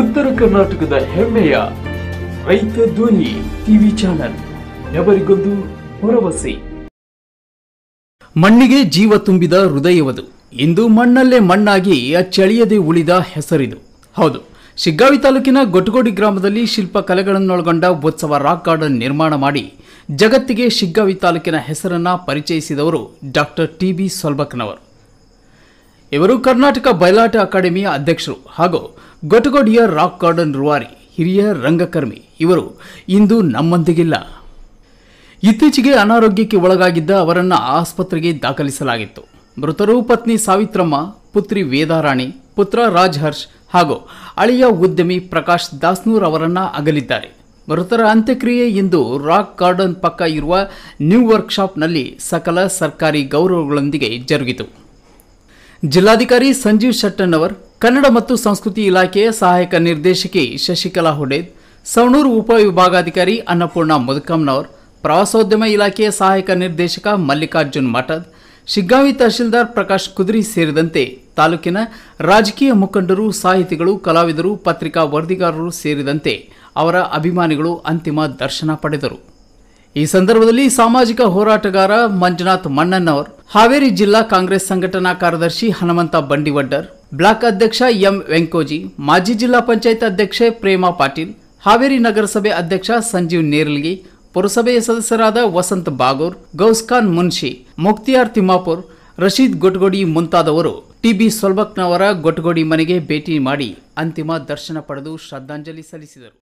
ಉತ್ತರ ಕರ್ನಾಟಕದ ಹೆಮ್ಮೆಯ ರೈತ ಧ್ವನಿ ಟಿವಿ ಚಾನಲ್ ಎವರಿಗೊಂದು ಭರವಸೆ ಮಣ್ಣಿಗೆ ಜೀವ ತುಂಬಿದ ಹೃದಯವದು ಇಂದು ಮಣ್ಣಲ್ಲೇ ಮಣ್ಣಾಗಿ ಅಚ್ಚಳಿಯದೆ ಉಳಿದ ಹೆಸರಿದು ಹೌದು ಶಿಗ್ಗಾವಿ ತಾಲೂಕಿನ ಗೊಟ್ಟಗೋಡಿ ಗ್ರಾಮದಲ್ಲಿ ಶಿಲ್ಪ ಕಲೆಗಳನ್ನೊಳಗೊಂಡ ಉತ್ಸವ ರಾಕ್ ಗಾರ್ಡನ್ ನಿರ್ಮಾಣ ಮಾಡಿ ಜಗತ್ತಿಗೆ ಶಿಗ್ಗಾವಿ ತಾಲೂಕಿನ ಹೆಸರನ್ನ ಪರಿಚಯಿಸಿದವರು ಡಾಕ್ಟರ್ ಟಿ ಬಿ ಸೊಲ್ಬಕ್ನವರು ಇವರು ಕರ್ನಾಟಕ ಬಯಲಾಟ ಅಕಾಡೆಮಿಯ ಅಧ್ಯಕ್ಷರು ಹಾಗೂ ಗೊಟಗೋಡಿಯ ರಾಕ್ ಗಾರ್ಡನ್ ರುವಾರಿ ಹಿರಿಯ ರಂಗಕರ್ಮಿ ಇವರು ಇಂದು ನಮ್ಮೊಂದಿಗಿಲ್ಲ ಇತ್ತೀಚೆಗೆ ಅನಾರೋಗ್ಯಕ್ಕೆ ಒಳಗಾಗಿದ್ದ ಅವರನ್ನು ಆಸ್ಪತ್ರೆಗೆ ದಾಖಲಿಸಲಾಗಿತ್ತು ಮೃತರು ಪತ್ನಿ ಸಾವಿತ್ರಮ್ಮ ಪುತ್ರಿ ವೇದಾರಾಣಿ ಪುತ್ರ ರಾಜ್ ಹರ್ಷ್ ಹಾಗೂ ಅಳಿಯ ಉದ್ಯಮಿ ಪ್ರಕಾಶ್ ದಾಸ್ನೂರ್ ಅವರನ್ನು ಅಗಲಿದ್ದಾರೆ ಮೃತರ ಅಂತ್ಯಕ್ರಿಯೆ ಇಂದು ರಾಕ್ ಗಾರ್ಡನ್ ಪಕ್ಕ ಇರುವ ನ್ಯೂ ವರ್ಕ್ಶಾಪ್ನಲ್ಲಿ ಸಕಲ ಸರ್ಕಾರಿ ಗೌರವಗಳೊಂದಿಗೆ ಜರುಗಿತು ಜಿಲ್ಲಾಧಿಕಾರಿ ಸಂಜೀವ್ ಶೆಟ್ಟಣ್ಣವರ್ ಕನ್ನಡ ಮತ್ತು ಸಂಸ್ಕೃತಿ ಇಲಾಖೆಯ ಸಹಾಯಕ ನಿರ್ದೇಶಕಿ ಶಶಿಕಲಾ ಹುಡೇದ್ ಸವಣೂರು ಉಪವಿಭಾಗಾಧಿಕಾರಿ ಅನ್ನಪೂರ್ಣ ಮುದಕಮ್ನವರ್ ಪ್ರವಾಸೋದ್ಯಮ ಇಲಾಖೆಯ ಸಹಾಯಕ ನಿರ್ದೇಶಕ ಮಲ್ಲಿಕಾರ್ಜುನ್ ಮಠದ್ ಶಿಗ್ಗಾವಿ ತಹಶೀಲ್ದಾರ್ ಪ್ರಕಾಶ್ ಕುದ್ರಿ ಸೇರಿದಂತೆ ತಾಲೂಕಿನ ರಾಜಕೀಯ ಮುಖಂಡರು ಸಾಹಿತಿಗಳು ಕಲಾವಿದರು ಪತ್ರಿಕಾ ವರದಿಗಾರರು ಸೇರಿದಂತೆ ಅವರ ಅಭಿಮಾನಿಗಳು ಅಂತಿಮ ದರ್ಶನ ಪಡೆದರು ಈ ಸಂದರ್ಭದಲ್ಲಿ ಸಾಮಾಜಿಕ ಹೋರಾಟಗಾರ ಮಂಜುನಾಥ್ ಮಣ್ಣನ್ನವರು ಹಾವೇರಿ ಜಿಲ್ಲಾ ಕಾಂಗ್ರೆಸ್ ಸಂಘಟನಾ ಕಾರ್ಯದರ್ಶಿ ಹನುಮಂತ ಬಂಡಿವಡ್ಡರ್ ಬ್ಲಾಕ್ ಅಧ್ಯಕ್ಷ ಎಂ ವೆಂಕೋಜಿ ಮಾಜಿ ಜಿಲ್ಲಾ ಪಂಚಾಯತ್ ಅಧ್ಯಕ್ಷೆ ಪ್ರೇಮಾ ಪಾಟೀಲ್ ಹಾವೇರಿ ನಗರಸಭೆ ಅಧ್ಯಕ್ಷ ಸಂಜೀವ್ ನೇರ್ಲಿಗಿ ಪುರಸಭೆಯ ಸದಸ್ಯರಾದ ವಸಂತ್ ಬಾಗೂರ್ ಗೌಸ್ಖಾನ್ ಮುನ್ಷಿ ಮುಕ್ತಿಯಾರ್ ತಿಮ್ಮಾಪುರ್ ರಶೀದ್ ಗೊಟ್ಗೋಡಿ ಮುಂತಾದವರು ಟಿಬಿ ಸೊಲ್ಬಕ್ನವರ ಗೊಟ್ಗೋಡಿ ಮನೆಗೆ ಭೇಟಿ ಮಾಡಿ ಅಂತಿಮ ದರ್ಶನ ಪಡೆದು ಶ್ರದ್ಧಾಂಜಲಿ ಸಲ್ಲಿಸಿದರು